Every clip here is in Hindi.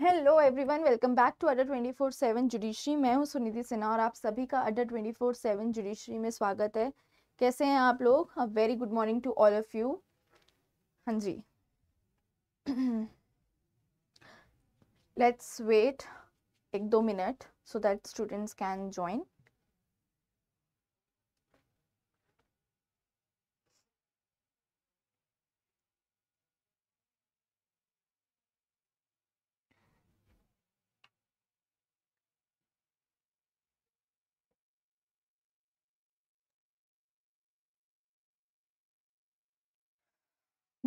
hello everyone welcome back to under twenty four seven judiciary मैं हूं सुनिधि सिन्हा और आप सभी का under twenty four seven judiciary में स्वागत है कैसे हैं आप लोग uh very good morning to all of you हाँ जी लेट्स वेट एक दो मिनट so that students can join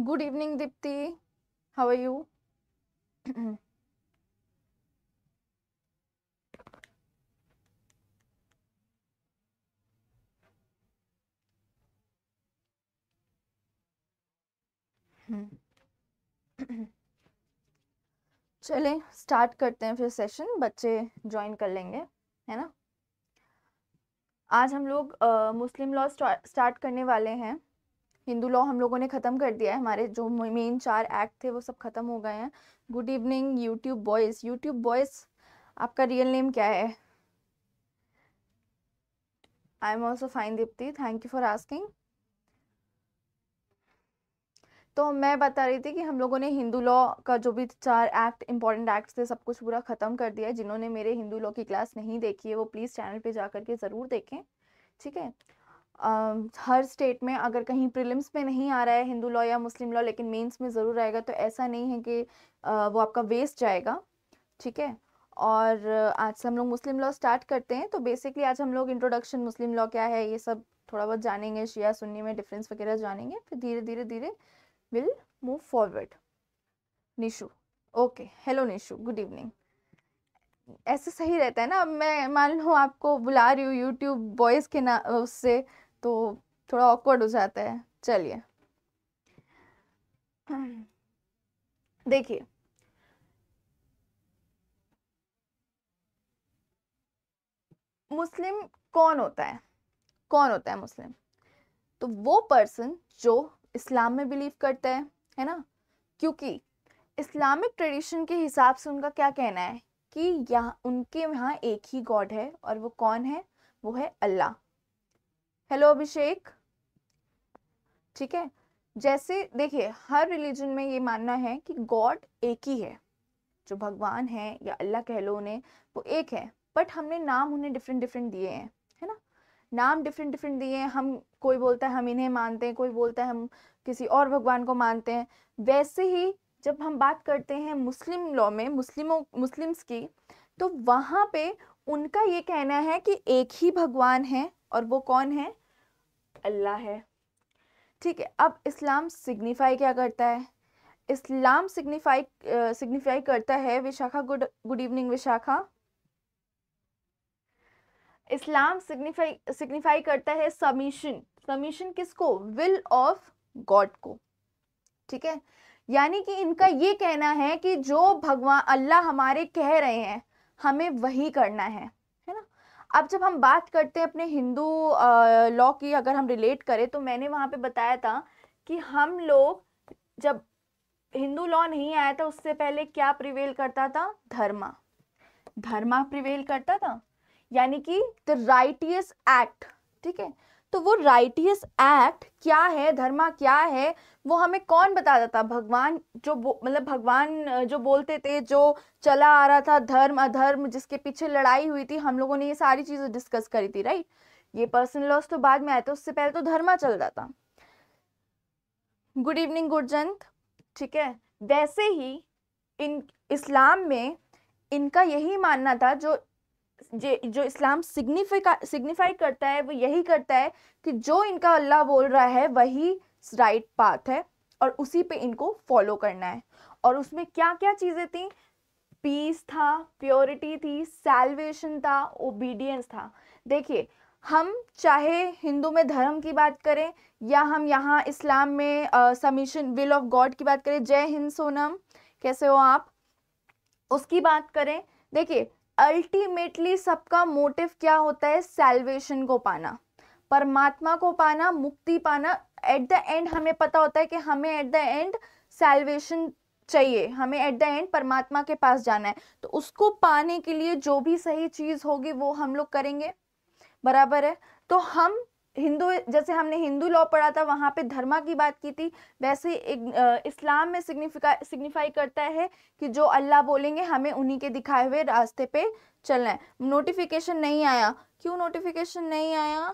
good evening Deepti how are you चले स्टार्ट करते हैं फिर सेशन बच्चे ज्वाइन कर लेंगे है ना आज हम लोग मुस्लिम लॉ स्टार्ट करने वाले हैं हिंदू लॉ हम लोगों ने ख़त्म कर दिया है हमारे जो मेन चार एक्ट थे वो सब ख़त्म हो गए हैं good evening YouTube boys YouTube boys आपका रियल नेम क्या है I am also fine Deepti thank you for asking तो मैं बता रही थी कि हम लोगों ने हिंदू लॉ का जो भी चार एक्ट इंपॉर्टेंट एक्ट थे सब कुछ पूरा ख़त्म कर दिया है जिन्होंने मेरे हिंदू लॉ की क्लास नहीं देखी है वो प्लीज़ चैनल पे जा कर के ज़रूर देखें ठीक है हर स्टेट में अगर कहीं प्रीलिम्स में नहीं आ रहा है हिंदू लॉ या मुस्लिम लॉ लेकिन मेंस में ज़रूर आएगा तो ऐसा नहीं है कि वो आपका वेस्ट जाएगा ठीक है और आज से हम लोग मुस्लिम लॉ स्टार्ट करते हैं तो बेसिकली आज हम लोग इंट्रोडक्शन मुस्लिम लॉ क्या है ये सब थोड़ा बहुत जानेंगे शिया सुन्नी में डिफरेंस वगैरह जानेंगे फिर धीरे धीरे धीरे will move forward Nishu okay hello Nishu good evening ऐसे सही रहता है ना मैं मान लो आपको बुला रही हूँ यूट्यूब बॉयज़ के ना उससे तो थोड़ा ऑकवर्ड हो जाता है चलिए देखिए मुस्लिम कौन होता है कौन होता है मुस्लिम तो वो पर्सन जो इस्लाम में बिलीव करता है है ना क्योंकि इस्लामिक ट्रेडिशन के हिसाब से उनका क्या कहना है कि यहाँ उनके यहाँ एक ही गॉड है और वो कौन है वो है अल्लाह हेलो अभिषेक ठीक है जैसे देखिए हर रिलीजन में ये मानना है कि गॉड एक ही है जो भगवान है या अल्लाह कह लो उन्हें वो एक है बट हमने नाम उन्हें डिफरेंट डिफरेंट दिए हैं है ना नाम डिफरेंट डिफरेंट दिए हैं हम कोई बोलता है हम इन्हें मानते हैं कोई बोलता है हम किसी और भगवान को मानते हैं वैसे ही जब हम बात करते हैं मुस्लिम लॉ में मुस्लिमों मुस्लिम्स की तो वहाँ पे उनका ये कहना है कि एक ही भगवान है और वो कौन है अल्लाह है ठीक है अब इस्लाम सिग्निफाई क्या करता है इस्लाम सिग्निफाई सिग्निफाई करता है Vishakha good good evening Vishakha Islam signify signify करता है समीशन समीशन किसको विल ऑफ गॉड को ठीक है यानी कि इनका ये कहना है कि जो भगवान अल्लाह हमारे कह रहे हैं हमें वही करना है अब जब हम बात करते हैं अपने हिंदू लॉ की अगर हम रिलेट करें तो मैंने वहाँ पे बताया था कि हम लोग जब हिंदू लॉ नहीं आया था उससे पहले क्या प्रिवेल करता था धर्मा धर्मा प्रिवेल करता था यानी कि द राइटियस एक्ट ठीक है तो वो राइटियस एक्ट क्या है धर्मा क्या है वो हमें कौन बताता था भगवान जो मतलब भगवान जो बोलते थे जो चला आ रहा था धर्म अधर्म जिसके पीछे लड़ाई हुई थी हम लोगों ने ये सारी चीज़ें डिस्कस करी थी राइट ये पर्सनल लॉस तो बाद में आए थे उससे पहले तो धर्मा चल रहा था गुड इवनिंग गुरजंत ठीक है वैसे ही इन इस्लाम में इनका यही मानना था जो जो इस्लाम सिग्निफिका सिग्निफाई करता है वो यही करता है कि जो इनका अल्लाह बोल रहा है वही राइट पाथ है और उसी पे इनको फॉलो करना है और उसमें क्या क्या चीज़ें थी पीस था प्योरिटी थी सेल्वेशन था ओबीडियंस था देखिए हम चाहे हिंदू में धर्म की बात करें या हम यहाँ इस्लाम में समीशन विल ऑफ गॉड की बात करें जय हिंद सोनम कैसे हो आप उसकी बात करें देखिए अल्टीमेटली सबका मोटिव क्या होता है सेल्वेशन को पाना परमात्मा को पाना मुक्ति पाना एट द एंड हमें पता होता है कि हमें एट द एंड सेल्वेशन चाहिए हमें एट द एंड परमात्मा के पास जाना है तो उसको पाने के लिए जो भी सही चीज़ होगी वो हम लोग करेंगे बराबर है तो हम हिंदू जैसे हमने हिंदू लॉ पढ़ा था वहाँ पे धर्मा की बात की थी वैसे एक इस्लाम में सिग्निफिका सिग्निफाई करता है कि जो अल्लाह बोलेंगे हमें उन्हीं के दिखाए हुए रास्ते पे चलना है नोटिफिकेशन नहीं आया क्यों नोटिफिकेशन नहीं आया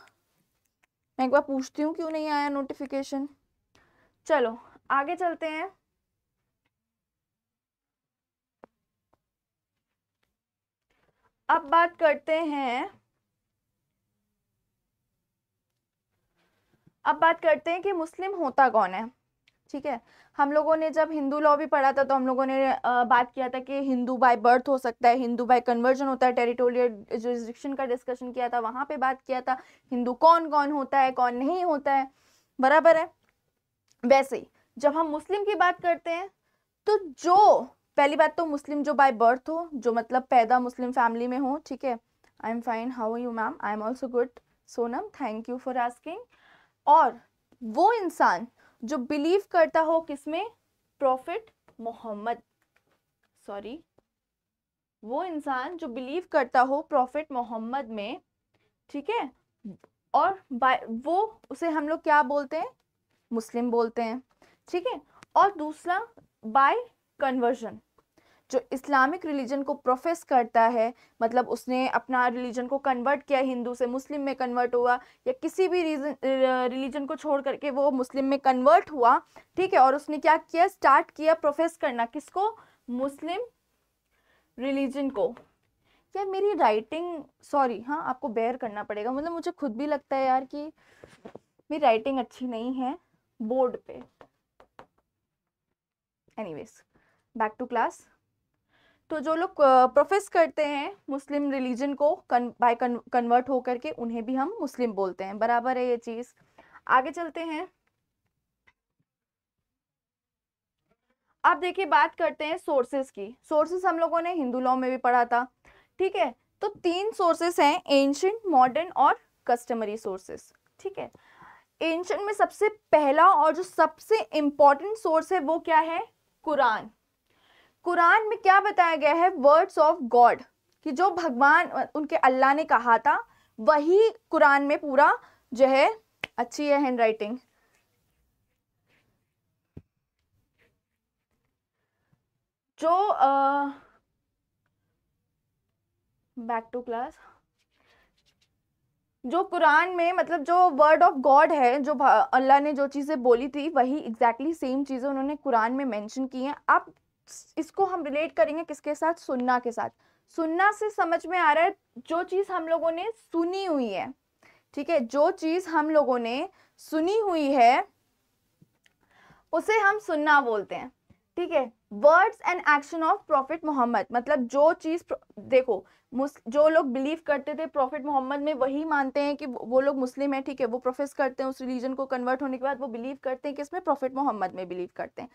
मैं एक बार पूछती हूँ क्यों नहीं आया नोटिफिकेशन चलो आगे चलते हैं अब बात करते हैं अब बात करते हैं कि मुस्लिम होता कौन है ठीक है हम लोगों ने जब हिंदू लॉ भी पढ़ा था तो हम लोगों ने बात किया था कि हिंदू बाय बर्थ हो सकता है हिंदू बाय कन्वर्जन होता है टेरिटोरियल जोरिस्डिक्शन का डिस्कशन किया था वहाँ पे बात किया था हिंदू कौन कौन होता है कौन नहीं होता है बराबर है वैसे ही जब हम मुस्लिम की बात करते हैं तो जो पहली बात तो मुस्लिम जो बाय बर्थ हो जो मतलब पैदा मुस्लिम फैमिली में हो ठीक है I am fine how you ma'am I am also good Sonam thank you for asking और वो इंसान जो बिलीव करता हो किसमें प्रॉफिट मोहम्मद सॉरी वो इंसान जो बिलीव करता हो प्रॉफिट मोहम्मद में ठीक है और बाय वो उसे हम लोग क्या बोलते हैं मुस्लिम बोलते हैं ठीक है और दूसरा बाय कन्वर्जन जो इस्लामिक रिलीजन को प्रोफेस करता है मतलब उसने अपना रिलीजन को कन्वर्ट किया हिंदू से मुस्लिम में कन्वर्ट हुआ या किसी भी रीजन रिलीजन को छोड़ करके वो मुस्लिम में कन्वर्ट हुआ ठीक है और उसने क्या किया स्टार्ट किया प्रोफेस करना किसको मुस्लिम रिलीजन को यार मेरी राइटिंग सॉरी हाँ आपको बेयर करना पड़ेगा मतलब मुझे खुद भी लगता है यार कि मेरी राइटिंग अच्छी नहीं है बोर्ड पे एनीवेज बैक टू क्लास तो जो लोग प्रोफेस करते हैं मुस्लिम रिलीजन को कन, बाय कन, कन्वर्ट होकर के उन्हें भी हम मुस्लिम बोलते हैं बराबर है ये चीज़ आगे चलते हैं आप देखिए बात करते हैं सोर्सेज की सोर्सेज हम लोगों ने हिंदू लॉ में भी पढ़ा था ठीक है तो तीन सोर्सेस हैं एंशंट मॉडर्न और कस्टमरी सोर्सेस ठीक है एंशंट में सबसे पहला और जो सबसे इंपॉर्टेंट सोर्स है वो क्या है कुरान कुरान में क्या बताया गया है वर्ड्स ऑफ गॉड कि जो भगवान उनके अल्लाह ने कहा था वही कुरान में पूरा जो है अच्छी है हैंड राइटिंग जो बैक टू क्लास जो कुरान में मतलब जो वर्ड ऑफ गॉड है जो अल्लाह ने जो चीज़ें बोली थी वही एग्जैक्टली सेम चीज़ें उन्होंने कुरान में मेंशन की हैं आप इसको हम रिलेट करेंगे किसके साथ सुनना के साथ सुनना से समझ में आ रहा है जो चीज़ हम लोगों ने सुनी हुई है ठीक है जो चीज़ हम लोगों ने सुनी हुई है उसे हम सुनना बोलते हैं ठीक है words and action of prophet Muhammad मतलब जो चीज़ देखो जो लोग बिलीव करते थे प्रॉफिट मोहम्मद में वही मानते हैं कि वो लोग मुस्लिम है ठीक है वो प्रोफेस करते हैं उस रिलीजन को कन्वर्ट होने के बाद वो बिलीव करते हैं कि इसमें प्रॉफिट मोहम्मद में बिलीव करते हैं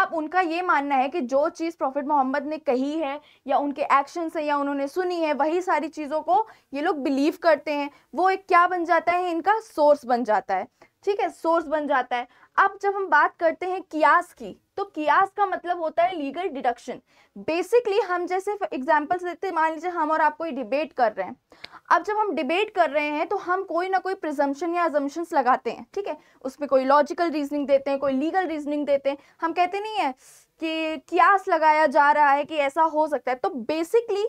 अब उनका ये मानना है कि जो चीज़ प्रॉफिट मोहम्मद ने कही है या उनके एक्शन से या उन्होंने सुनी है वही सारी चीज़ों को ये लोग बिलीव करते हैं वो एक क्या बन जाता है इनका सोर्स बन जाता है ठीक है सोर्स बन जाता है अब जब हम बात करते हैं कियास की तो कियास का मतलब होता है लीगल डिडक्शन बेसिकली हम जैसे एग्जाम्पल्स देते मान लीजिए हम और आप कोई डिबेट कर रहे हैं अब जब हम डिबेट कर रहे हैं तो हम कोई ना कोई प्रिजम्पन या एजम्पन्स लगाते हैं ठीक है उसमें कोई लॉजिकल रीजनिंग देते हैं कोई लीगल रीजनिंग देते हैं हम कहते नहीं है कि कियास लगाया जा रहा है कि ऐसा हो सकता है तो बेसिकली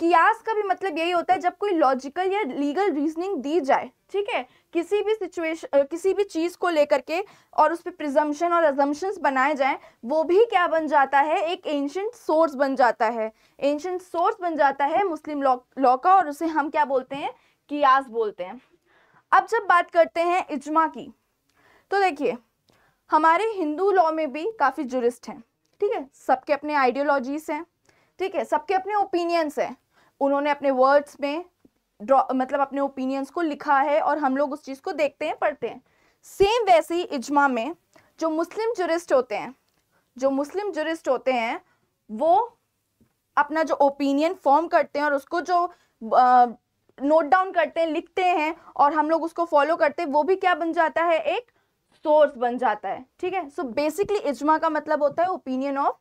कियास का भी मतलब यही होता है जब कोई लॉजिकल या लीगल रीजनिंग दी जाए ठीक है किसी भी सिचुएशन किसी भी चीज़ को लेकर के और उस पर प्रिजम्पन और एजम्पन्स बनाए जाएं वो भी क्या बन जाता है एक एंशंट सोर्स बन जाता है एंशंट सोर्स बन जाता है मुस्लिम लॉ लौ, का और उसे हम क्या बोलते हैं कियास बोलते हैं अब जब बात करते हैं इजमा की तो देखिए हमारे हिंदू लॉ में भी काफ़ी जुरिस्ट हैं ठीक है सबके अपने आइडियोलॉजीज़ हैं ठीक है सबके अपने ओपिनियंस हैं उन्होंने अपने वर्ड्स में ड्रॉ मतलब अपने ओपिनियंस को लिखा है और हम लोग उस चीज़ को देखते हैं पढ़ते हैं सेम वैसे ही इजमा में जो मुस्लिम जुरिस्ट होते हैं जो मुस्लिम जुरिस्ट होते हैं वो अपना जो ओपिनियन फॉर्म करते हैं और उसको जो नोट डाउन करते हैं लिखते हैं और हम लोग उसको फॉलो करते हैं वो भी क्या बन जाता है एक सोर्स बन जाता है ठीक है सो बेसिकली इजमा का मतलब होता है ओपिनियन ऑफ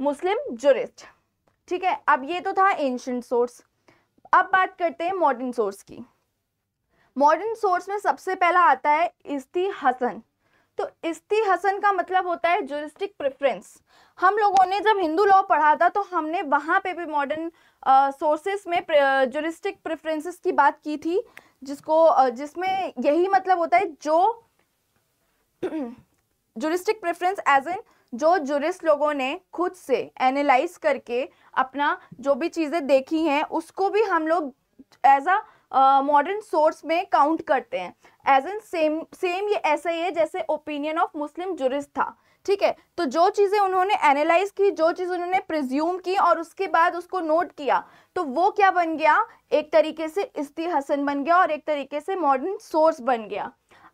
मुस्लिम जुरिस्ट ठीक है अब ये तो था एंशंट सोर्स अब बात करते हैं मॉडर्न सोर्स की मॉडर्न सोर्स में सबसे पहला आता है इस्ती हसन तो इस्ती हसन का मतलब होता है जुरिस्टिक प्रेफरेंस हम लोगों ने जब हिंदू लॉ पढ़ा था तो हमने वहाँ पे भी मॉडर्न सोर्सेस में जुरिस्टिक प्रेफरेंसेस की बात की थी जिसको जिसमें यही मतलब होता है जो जुरिस्टिक प्रेफरेंस एज एन जो जुरिस्ट लोगों ने खुद से एनालाइज करके अपना जो भी चीज़ें देखी हैं उसको भी हम लोग एज अ मॉडर्न सोर्स में काउंट करते हैं एज एन सेम सेम ये ऐसा ही है जैसे ओपिनियन ऑफ मुस्लिम जुरिस्ट था ठीक है तो जो चीज़ें उन्होंने एनालाइज की जो चीज़ उन्होंने प्रिज्यूम की और उसके बाद उसको नोट किया तो वो क्या बन गया एक तरीके से इस्ती हसन बन गया और एक तरीके से मॉडर्न सोर्स बन गया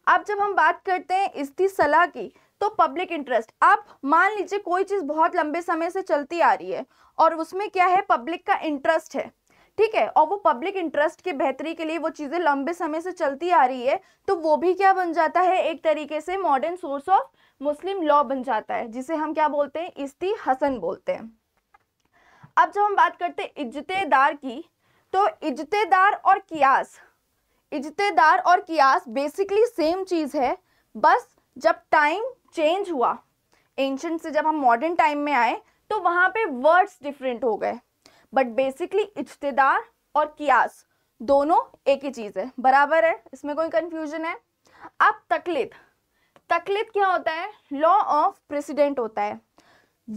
अब जब हम बात करते हैं इस्ती सलाह की तो पब्लिक इंटरेस्ट आप मान लीजिए कोई चीज़ बहुत लंबे समय से चलती आ रही है और उसमें क्या है पब्लिक का इंटरेस्ट है ठीक है और वो पब्लिक इंटरेस्ट के बेहतरी के लिए वो चीज़ें लंबे समय से चलती आ रही है तो वो भी क्या बन जाता है एक तरीके से modern source of Muslim law बन जाता है जिसे हम क्या बोलते हैं इस्ती हसन बोलते हैं अब जब हम बात करते हैं इजतेदार की तो इजतेदार और कियास इजतेदार और कियास बेसिकली सेम चीज़ है बस जब टाइम चेंज हुआ एंशंट से जब हम मॉडर्न टाइम में आए तो वहाँ पे वर्ड्स डिफरेंट हो गए बट बेसिकली इज्तदार और कियास दोनों एक ही चीज़ है बराबर है इसमें कोई कन्फ्यूजन है अब तकलीद तकलीद क्या होता है लॉ ऑफ प्रेसिडेंट होता है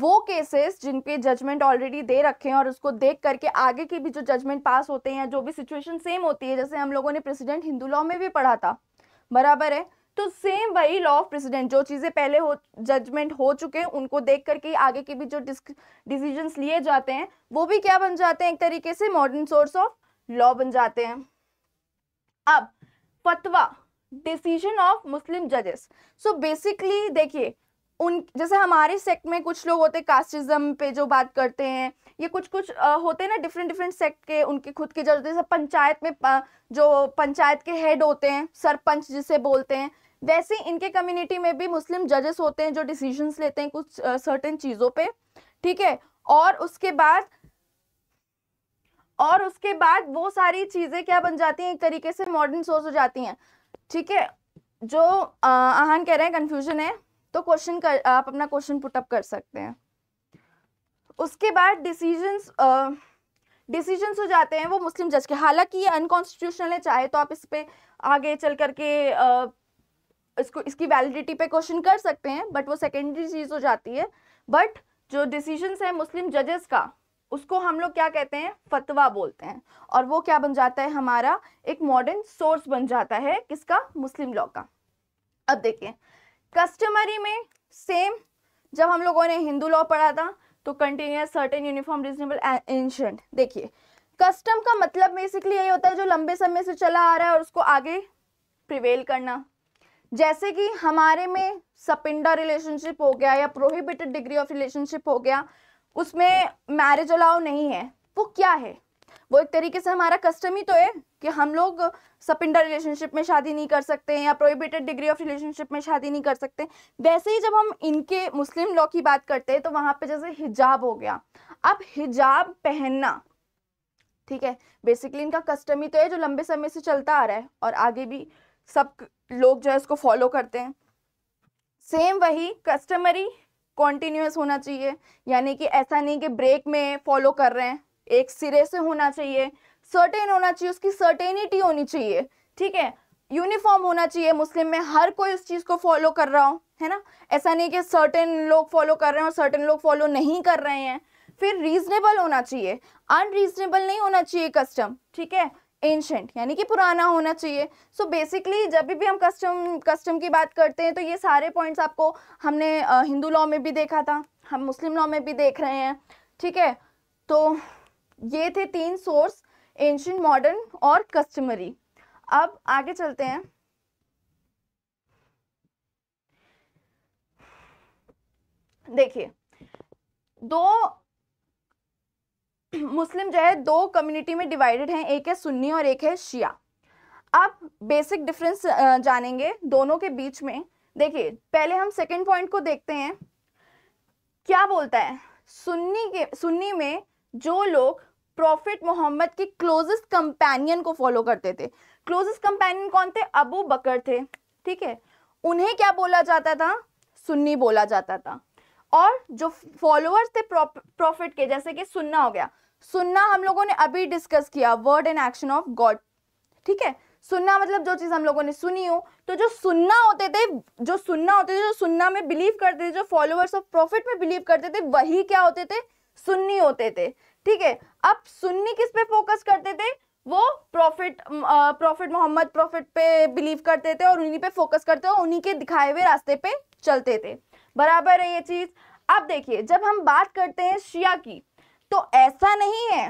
वो केसेस जिनके जजमेंट ऑलरेडी दे रखे हैं और उसको देख करके आगे की भी जो जजमेंट पास होते हैं या जो भी सिचुएशन सेम होती है जैसे हम लोगों ने प्रेसिडेंट हिंदू लॉ में भी पढ़ा था बराबर है तो सेम वही लॉ ऑफ प्रेसिडेंट जो चीज़ें पहले हो जजमेंट हो चुके हैं उनको देख करके आगे के भी जो डिसीजंस लिए जाते हैं वो भी क्या बन जाते हैं एक तरीके से मॉडर्न सोर्स ऑफ लॉ बन जाते हैं अब फतवा डिसीजन ऑफ मुस्लिम जजेस सो बेसिकली देखिए उन जैसे हमारे सेक्ट में कुछ लोग होते हैं कास्टिज्म पे जो बात करते हैं ये कुछ कुछ आ, होते हैं ना डिफरेंट डिफरेंट सेक्ट के उनके खुद के जज जैसे पंचायत में जो पंचायत के हेड होते हैं सरपंच जिसे बोलते हैं वैसे इनके कम्युनिटी में भी मुस्लिम जजेस होते हैं जो डिसीजंस लेते हैं कुछ सर्टेन चीज़ों पे ठीक है और उसके बाद और उसके बाद वो सारी चीज़ें क्या बन जाती हैं एक तरीके से मॉडर्न सोर्स हो जाती हैं ठीक है जो आहान कह रहे हैं कन्फ्यूजन है तो क्वेश्चन कर आप अपना क्वेश्चन पुटअप कर सकते हैं उसके बाद डिसीजंस डिसीजंस हो जाते हैं वो मुस्लिम जज के हालांकि ये अनकॉन्स्टिट्यूशनल है चाहे तो आप इस पर आगे चल करके आ, इसको इसकी वैलिडिटी पे क्वेश्चन कर सकते हैं बट वो सेकेंडरी चीज़ हो जाती है बट जो डिसीजन है मुस्लिम जजेस का उसको हम लोग क्या कहते हैं फतवा बोलते हैं और वो क्या बन जाता है हमारा एक मॉडर्न सोर्स बन जाता है किसका मुस्लिम लॉ का अब देखिए कस्टमरी में सेम जब हम लोगों ने हिंदू लॉ पढ़ा था तो continuous certain uniform reasonable ancient देखिए कस्टम का मतलब बेसिकली यही होता है जो लंबे समय से चला आ रहा है और उसको आगे प्रिवेल करना जैसे कि हमारे में सपिंडा रिलेशनशिप हो गया या प्रोहिबिटेड डिग्री ऑफ रिलेशनशिप हो गया उसमें मैरिज अलाउ नहीं है वो क्या है वो एक तरीके से हमारा कस्टम ही तो है कि हम लोग सपिंडा रिलेशनशिप में शादी नहीं कर सकते या प्रोहिबिटेड डिग्री ऑफ रिलेशनशिप में शादी नहीं कर सकते वैसे ही जब हम इनके मुस्लिम लॉ की बात करते हैं तो वहाँ पे जैसे हिजाब हो गया अब हिजाब पहनना ठीक है बेसिकली इनका कस्टम ही तो है जो लंबे समय से चलता आ रहा है और आगे भी सब लोग जो है इसको फॉलो करते हैं सेम वही कस्टमरी कॉन्टिन्यूस होना चाहिए यानी कि ऐसा नहीं कि ब्रेक में फॉलो कर रहे हैं एक सिरे से होना चाहिए सर्टेन होना चाहिए उसकी सर्टेनिटी होनी चाहिए ठीक है यूनिफॉर्म होना चाहिए मुस्लिम में हर कोई उस चीज़ को फॉलो कर रहा हो है ना ऐसा नहीं कि सर्टेन लोग फॉलो कर रहे हैं और सर्टेन लोग फॉलो नहीं कर रहे हैं फिर रीजनेबल होना चाहिए अनरीजनेबल नहीं होना चाहिए कस्टम ठीक है एंशेंट यानी कि पुराना होना चाहिए सो so बेसिकली जब भी हम कस्टम कस्टम की बात करते हैं तो ये सारे पॉइंट्स आपको हमने हिंदू लॉ में भी देखा था हम मुस्लिम लॉ में भी देख रहे हैं ठीक है तो ये थे तीन सोर्स एंशेंट मॉडर्न और कस्टमरी अब आगे चलते हैं देखिए दो मुस्लिम जो है दो कम्युनिटी में डिवाइडेड हैं एक है सुन्नी और एक है शिया आप बेसिक डिफरेंस जानेंगे दोनों के बीच में देखिए पहले हम सेकेंड पॉइंट को देखते हैं क्या बोलता है सुन्नी के सुन्नी में जो लोग प्रॉफिट मोहम्मद के क्लोजेस्ट कंपेनियन को फॉलो करते थे क्लोजेस्ट कंपेनियन कौन थे अबू बकर थे ठीक है उन्हें क्या बोला जाता था सुन्नी बोला जाता था और जो फॉलोअर्स थे प्रॉफिट के जैसे कि सुन्ना हो गया सुनना हम लोगों ने अभी डिस्कस किया word and action of God ठीक है सुनना मतलब जो चीज़ हम लोगों ने सुनी हो तो जो सुनना होते थे जो सुनना होते थे जो सुनना में बिलीव करते थे जो फॉलोअर्स ऑफ प्रॉफिट में बिलीव करते थे वही क्या होते थे सुन्नी होते थे ठीक है अब सुन्नी किस पे फोकस करते थे वो प्रॉफिट प्रॉफिट मोहम्मद प्रॉफिट पे बिलीव करते थे और उन्हीं पे फोकस करते और उन्हीं के दिखाए हुए रास्ते पे चलते थे बराबर है ये चीज़ अब देखिए जब हम बात करते हैं शिया की तो ऐसा नहीं है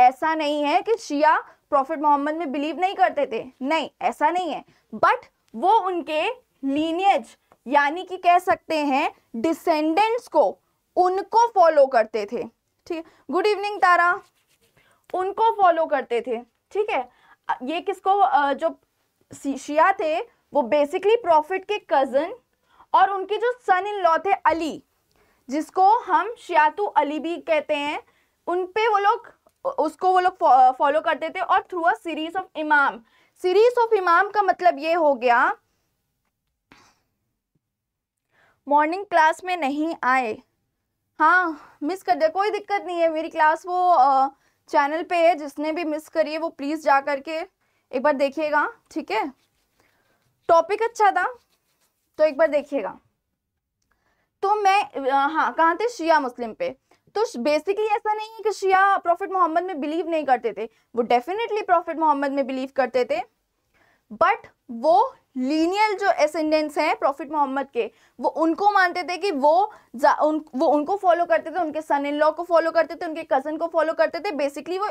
ऐसा नहीं है कि शिया प्रॉफिट मोहम्मद में बिलीव नहीं करते थे नहीं ऐसा नहीं है बट वो उनके लीनियज यानी कि कह सकते हैं डिसेंडेंट्स को उनको फॉलो करते थे ठीक है गुड इवनिंग तारा उनको फॉलो करते थे ठीक है ये किसको जो शिया थे वो बेसिकली प्रॉफिट के कज़न और उनके जो सन इन लॉ थे अली जिसको हम शियातु अली भी कहते हैं उन पे वो लोग उसको वो लोग फॉलो करते थे और through a series of imam series of imam का मतलब ये हो गया मॉर्निंग क्लास में नहीं आए हाँ मिस कर दिया कोई दिक्कत नहीं है मेरी क्लास वो चैनल पे है जिसने भी मिस करी है वो प्लीज़ जा करके एक बार देखिएगा ठीक है टॉपिक अच्छा था तो एक बार देखिएगा तो मैं हाँ कहाँ थे शिया मुस्लिम पे तो बेसिकली ऐसा नहीं है कि शिया प्रॉफिट मोहम्मद में बिलीव नहीं करते थे वो डेफिनेटली प्रॉफिट मोहम्मद में बिलीव करते थे बट वो लीनियल जो एसेंडेंस हैं प्रॉफिट मोहम्मद के वो उनको मानते थे कि वो उन वो उनको फॉलो करते थे उनके सन इन लॉ को फॉलो करते थे उनके कज़न को फॉलो करते थे बेसिकली वो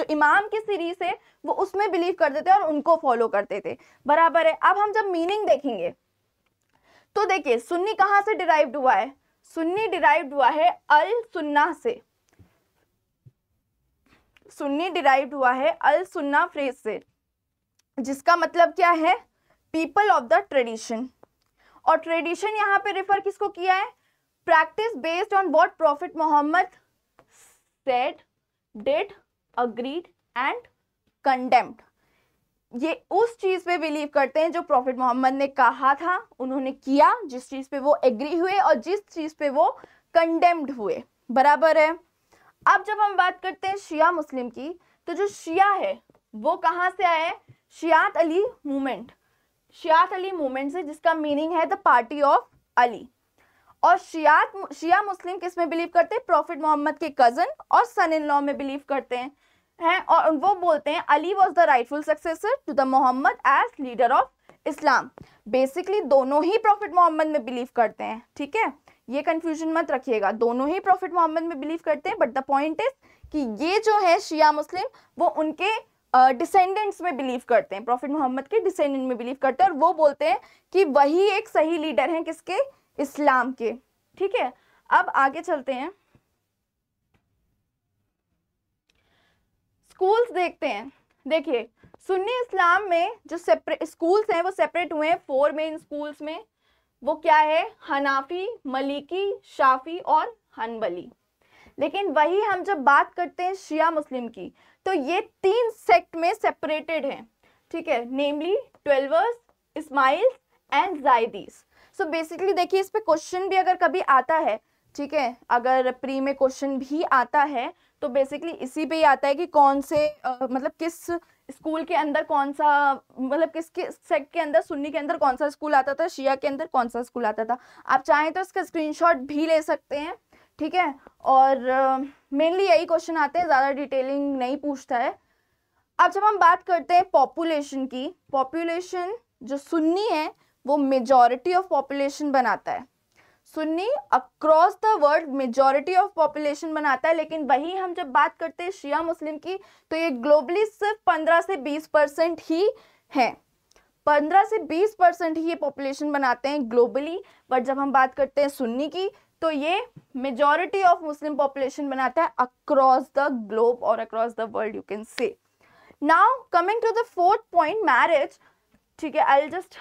जो इमाम की सीरीज है वो उसमें बिलीव करते थे और उनको फॉलो करते थे बराबर है अब हम जब मीनिंग देखेंगे तो देखिए सुन्नी कहाँ से डिराइव्ड हुआ है सुन्नी डिराइव हुआ है अल सुन्ना से सुन्नी डिराइव हुआ है अल सुन्ना फ्रेज से जिसका मतलब क्या है पीपल ऑफ द ट्रेडिशन और ट्रेडिशन यहाँ पे रेफर किसको किया है practice based on what prophet Muhammad said that agreed and condemned ये उस चीज़ पे बिलीव करते हैं जो प्रॉफिट मोहम्मद ने कहा था उन्होंने किया जिस चीज़ पे वो एग्री हुए और जिस चीज़ पे वो कंडेम्ड हुए बराबर है अब जब हम बात करते हैं शिया मुस्लिम की तो जो शिया है वो कहाँ से आए Shiat Ali movement Shiat Ali movement से जिसका मीनिंग है द पार्टी ऑफ अली और शियात शिया मुस्लिम किस में बिलीव करते हैं प्रॉफिट मोहम्मद के कज़न और सन इन लॉ में बिलीव करते हैं हैं और वो बोलते हैं Ali was the rightful successor to the Muhammad as leader of Islam basically दोनों ही प्रॉफिट मोहम्मद में बिलीव करते हैं ठीक है ये कन्फ्यूजन मत रखिएगा दोनों ही प्रॉफिट मोहम्मद में बिलीव करते हैं बट द पॉइंट इज कि ये जो है शिया मुस्लिम वो उनके डिसेंडेंट्स uh, में बिलीव करते हैं प्रॉफिट मोहम्मद के डिसेंडेंट में बिलीव करते हैं और वो बोलते हैं कि वही एक सही लीडर हैं किसके इस्लाम के ठीक है अब आगे चलते हैं स्कूल्स देखते हैं देखिए सुन्नी इस्लाम में जो सेपरेट स्कूल्स हैं वो सेपरेट हुए हैं फोर मेन स्कूल्स में वो क्या है हनाफी मलिकी शाफी और हनबली लेकिन वही हम जब बात करते हैं शिया मुस्लिम की तो ये तीन सेक्ट में सेपरेटेड हैं ठीक है नेमली ट्वेल्वर्स इस्माइल्स एंड जायदीस सो बेसिकली देखिए इस पर क्वेश्चन भी अगर कभी आता है ठीक है अगर प्री में क्वेश्चन भी आता है तो बेसिकली इसी पे ही आता है कि कौन से आ, मतलब किस स्कूल के अंदर कौन सा मतलब किस किस सेक्ट के अंदर सुन्नी के अंदर कौन सा स्कूल आता था शिया के अंदर कौन सा स्कूल आता था आप चाहें तो इसका स्क्रीनशॉट भी ले सकते हैं ठीक है और मेनली यही क्वेश्चन आते हैं ज़्यादा डिटेलिंग नहीं पूछता है अब जब हम बात करते हैं पॉपुलेशन की पॉपुलेशन जो सुन्नी है वो मेजॉरिटी ऑफ पॉपुलेशन बनाता है Sunni across the world majority of population बनाता है लेकिन वही हम जब बात करते हैं शिया मुस्लिम की तो ये ग्लोबली सिर्फ पंद्रह से बीस परसेंट ही है पंद्रह से बीस परसेंट ही ये पॉपुलेशन बनाते हैं ग्लोबली बट जब हम बात करते हैं सुन्नी की तो ये मेजोरिटी ऑफ मुस्लिम पॉपुलेशन बनाता है अक्रॉस द ग्लोब और across the world you can say now coming to the fourth point marriage ठीक है आई जस्ट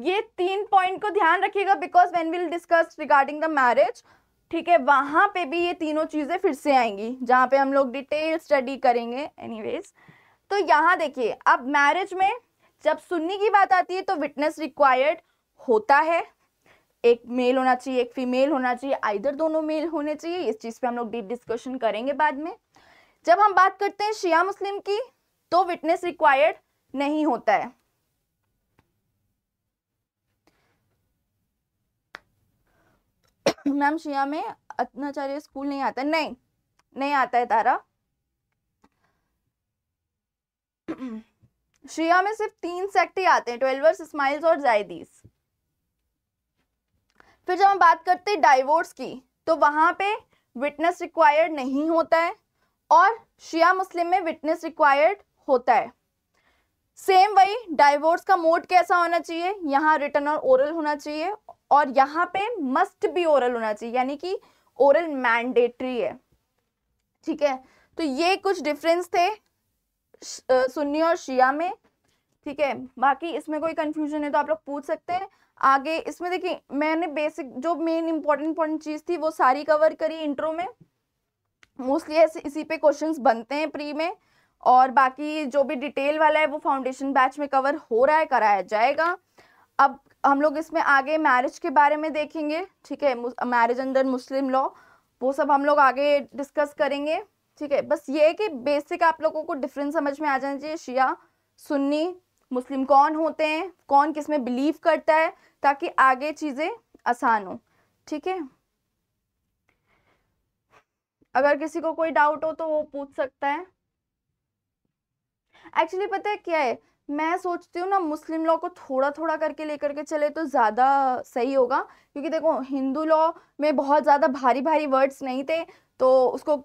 ये तीन पॉइंट को ध्यान रखिएगा because when will discuss regarding the marriage ठीक है वहां पे भी ये तीनों चीज़ें फिर से आएंगी जहाँ पे हम लोग डिटेल स्टडी करेंगे एनीवेज तो यहाँ देखिए अब मैरिज में जब सुनने की बात आती है तो विटनेस रिक्वायर्ड होता है एक मेल होना चाहिए एक फीमेल होना चाहिए आइधर दोनों मेल होने चाहिए इस चीज़ पे हम लोग डीप डिस्कशन करेंगे बाद में जब हम बात करते हैं शिया मुस्लिम की तो विटनेस रिक्वायर्ड नहीं होता है मैम शिया में अत्नाचार्य स्कूल नहीं आता नहीं नहीं आता है तारा शिया में सिर्फ तीन सेक्ट ही आते हैं ट्वेल्वर्स स्माइल्स और जायदीस फिर जब हम बात करते हैं डाइवोर्स की तो वहां पे विटनेस रिक्वायर्ड नहीं होता है और शिया मुस्लिम में विटनेस रिक्वायर्ड होता है सेम वही डाइवोर्स का मोड कैसा होना चाहिए यहाँ रिटर्न और ओरल होना चाहिए और यहाँ पे मस्ट भी ओरल होना चाहिए यानी कि ओरल मैंडेटरी है ठीक है तो ये कुछ डिफरेंस थे सुन्नी और शिया में ठीक है बाकी इसमें कोई कंफ्यूजन है तो आप लोग पूछ सकते हैं आगे इसमें देखिए मैंने बेसिक जो मेन इंपॉर्टेंट इंपॉर्टेंट चीज़ थी वो सारी कवर करी इंट्रो में मोस्टली ऐसे इसी पे क्वेश्चंस बनते हैं प्री में और बाकी जो भी डिटेल वाला है वो फाउंडेशन बैच में कवर हो रहा है कराया जाएगा अब हम लोग इसमें आगे मैरिज के बारे में देखेंगे ठीक है मैरिज अंडर मुस्लिम लॉ वो सब हम लोग आगे डिस्कस करेंगे ठीक है बस ये है कि बेसिक आप लोगों को डिफरेंस समझ में आ जाना चाहिए शिया सुन्नी मुस्लिम कौन होते हैं कौन किस में बिलीव करता है ताकि आगे चीज़ें आसान हो ठीक है अगर किसी को कोई डाउट हो तो वो पूछ सकता है एक्चुअली पता है क्या है मैं सोचती हूँ ना मुस्लिम लॉ को थोड़ा थोड़ा करके लेकर के चले तो ज़्यादा सही होगा क्योंकि देखो हिंदू लॉ में बहुत ज़्यादा भारी भारी वर्ड्स नहीं थे तो उसको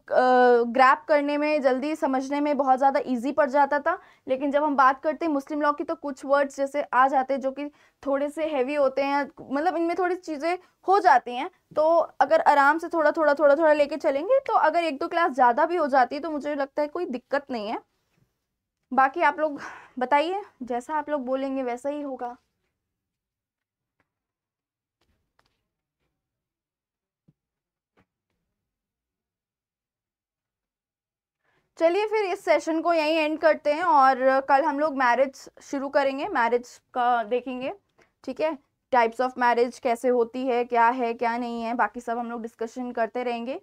ग्रैप करने में जल्दी समझने में बहुत ज़्यादा इजी पड़ जाता था लेकिन जब हम बात करते हैं मुस्लिम लॉ की तो कुछ वर्ड्स जैसे आ जाते हैं जो कि थोड़े से हैवी होते हैं मतलब इनमें थोड़ी चीज़ें हो जाती हैं तो अगर आराम से थोड़ा थोड़ा थोड़ा थोड़ा लेके चलेंगे तो अगर एक दो क्लास ज़्यादा भी हो जाती है तो मुझे लगता है कोई दिक्कत नहीं है बाकी आप लोग बताइए जैसा आप लोग बोलेंगे वैसा ही होगा चलिए फिर इस सेशन को यहीं एंड करते हैं और कल हम लोग मैरिज शुरू करेंगे मैरिज का देखेंगे ठीक है टाइप्स ऑफ मैरिज कैसे होती है क्या है क्या नहीं है बाकी सब हम लोग डिस्कशन करते रहेंगे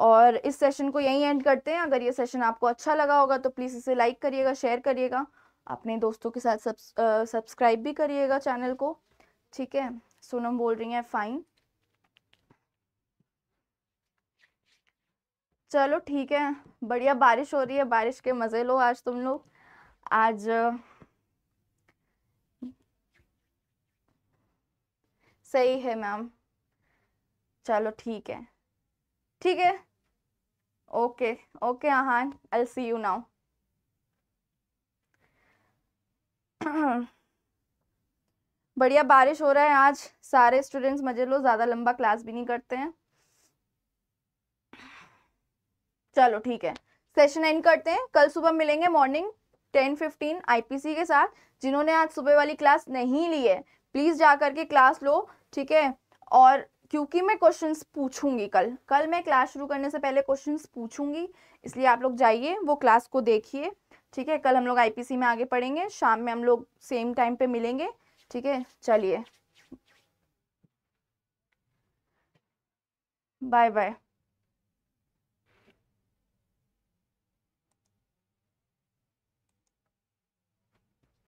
और इस सेशन को यहीं एंड करते हैं अगर ये सेशन आपको अच्छा लगा होगा तो प्लीज़ इसे लाइक करिएगा शेयर करिएगा अपने दोस्तों के साथ सब्सक्राइब भी करिएगा चैनल को ठीक है सोनम बोल रही हैं फाइन चलो ठीक है बढ़िया बारिश हो रही है बारिश के मज़े लो आज तुम लोग आज सही है मैम चलो ठीक है ठीक है ओके ओके आहान आई सी यू नाउ बढ़िया बारिश हो रहा है आज सारे स्टूडेंट्स मजे लो ज़्यादा लंबा क्लास भी नहीं करते हैं चलो ठीक है सेशन एंड करते हैं कल सुबह मिलेंगे मॉर्निंग टेन फिफ्टीन आईपीसी के साथ जिन्होंने आज सुबह वाली क्लास नहीं ली है प्लीज़ जा करके क्लास लो ठीक है और क्योंकि मैं क्वेश्चंस पूछूंगी कल कल मैं क्लास शुरू करने से पहले क्वेश्चंस पूछूंगी इसलिए आप लोग जाइए वो क्लास को देखिए ठीक है कल हम लोग आईपीसी में आगे पढ़ेंगे शाम में हम लोग सेम टाइम पे मिलेंगे ठीक है चलिए बाय बाय